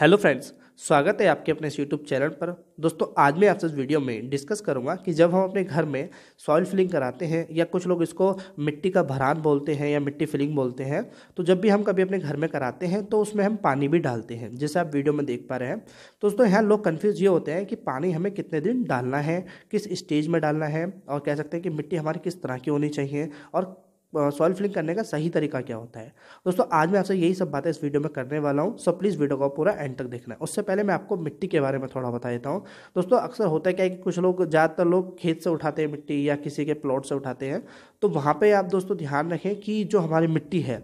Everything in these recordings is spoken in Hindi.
हेलो फ्रेंड्स स्वागत है आपके अपने इस यूट्यूब चैनल पर दोस्तों आज मैं आपसे इस वीडियो में डिस्कस करूंगा कि जब हम अपने घर में सॉइल फिलिंग कराते हैं या कुछ लोग इसको मिट्टी का भरान बोलते हैं या मिट्टी फिलिंग बोलते हैं तो जब भी हम कभी अपने घर में कराते हैं तो उसमें हम पानी भी डालते हैं जैसे आप वीडियो में देख पा रहे हैं तो दोस्तों यहाँ लोग कन्फ्यूज़ ये होते हैं कि पानी हमें कितने दिन डालना है किस स्टेज में डालना है और कह सकते हैं कि मिट्टी हमारी किस तरह की होनी चाहिए और सॉइल फिलिंग करने का सही तरीका क्या होता है दोस्तों आज मैं आपसे यही सब बातें इस वीडियो में करने वाला हूँ सब प्लीज़ वीडियो को पूरा एंड तक देखना है उससे पहले मैं आपको मिट्टी के बारे में थोड़ा बता देता हूँ दोस्तों अक्सर होता है क्या है कि कुछ लोग ज़्यादातर लोग खेत से उठाते हैं मिट्टी या किसी के प्लॉट से उठाते हैं तो वहाँ पर आप दोस्तों ध्यान रखें कि जो हमारी मिट्टी है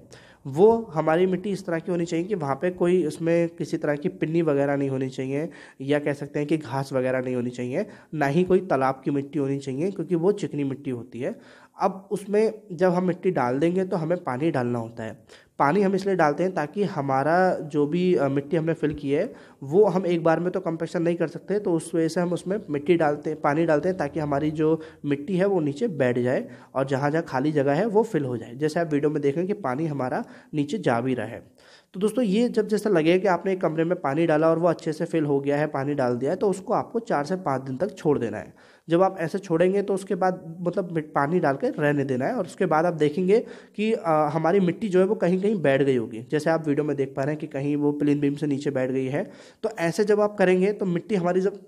वो हमारी मिट्टी इस तरह की होनी चाहिए कि वहाँ पे कोई उसमें किसी तरह की पिन्नी वगैरह नहीं होनी चाहिए या कह सकते हैं कि घास वगैरह नहीं होनी चाहिए ना ही कोई तालाब की मिट्टी होनी चाहिए क्योंकि वो चिकनी मिट्टी होती है अब उसमें जब हम मिट्टी डाल देंगे तो हमें पानी डालना होता है पानी हम इसलिए डालते हैं ताकि हमारा जो भी मिट्टी हमने फिल की है वो हम एक बार में तो कंपेक्शन नहीं कर सकते तो उस वजह से हम उसमें मिट्टी डालते हैं पानी डालते हैं ताकि हमारी जो मिट्टी है वो नीचे बैठ जाए और जहाँ जहाँ खाली जगह है वो फिल हो जाए जैसे आप वीडियो में देखें कि पानी हमारा नीचे जा भी रहा है तो दोस्तों ये जब जैसा लगे कि आपने एक कमरे में पानी डाला और वो अच्छे से फिल हो गया है पानी डाल दिया है तो उसको आपको चार से पाँच दिन तक छोड़ देना है जब आप ऐसे छोड़ेंगे तो उसके बाद मतलब पानी डाल के रहने देना है और उसके बाद आप देखेंगे कि आ, हमारी मिट्टी जो है वो कहीं कहीं बैठ गई होगी जैसे आप वीडियो में देख पा रहे हैं कि कहीं वो प्लेन बीम से नीचे बैठ गई है तो ऐसे जब आप करेंगे तो मिट्टी हमारी जब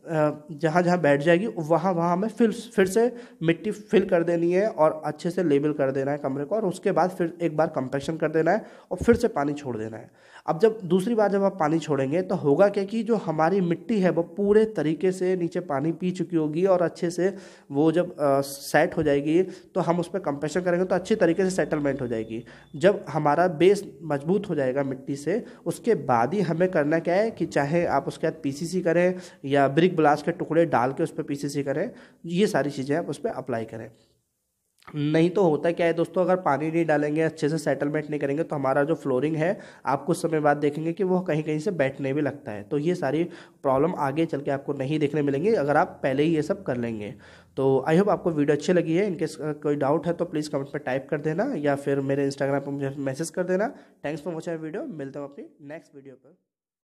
जहाँ जहाँ बैठ जाएगी वहाँ वहाँ हमें फिर फिर से मिट्टी फिल कर देनी है और अच्छे से लेबल कर देना है कमरे को और उसके बाद फिर एक बार कंपेक्शन कर देना है और फिर से पानी छोड़ देना है अब जब दूसरी बार जब आप पानी छोड़ेंगे तो होगा क्या कि जो हमारी मिट्टी है वो पूरे तरीके से नीचे पानी पी चुकी होगी और अच्छे से वो जब सेट हो जाएगी तो हम उस पर कंपेशन करेंगे तो अच्छे तरीके से सेटलमेंट हो जाएगी जब हमारा बे बेस मजबूत हो जाएगा मिट्टी से उसके बाद ही हमें करना क्या है कि चाहे आप उसके बाद पीसीसी करें या ब्रिक ब्लास्ट के टुकड़े डाल के उस पर पीसीसी करें ये सारी चीज़ें आप उस पर अप्लाई करें नहीं तो होता क्या है दोस्तों अगर पानी नहीं डालेंगे अच्छे से सेटलमेंट नहीं करेंगे तो हमारा जो फ्लोरिंग है आप कुछ समय बाद देखेंगे कि वो कहीं कहीं से बैठने भी लगता है तो ये सारी प्रॉब्लम आगे चल के आपको नहीं देखने मिलेंगी अगर आप पहले ही ये सब कर लेंगे तो आई होप आपको वीडियो अच्छी लगी है इनकेस कोई डाउट है तो प्लीज़ कमेंट पर टाइप कर देना या फिर मेरे इंस्टाग्राम पर मुझे मैसेज कर देना थैंक्स फॉर वॉचिंग वीडियो मिलता हूँ अपनी नेक्स्ट वीडियो पर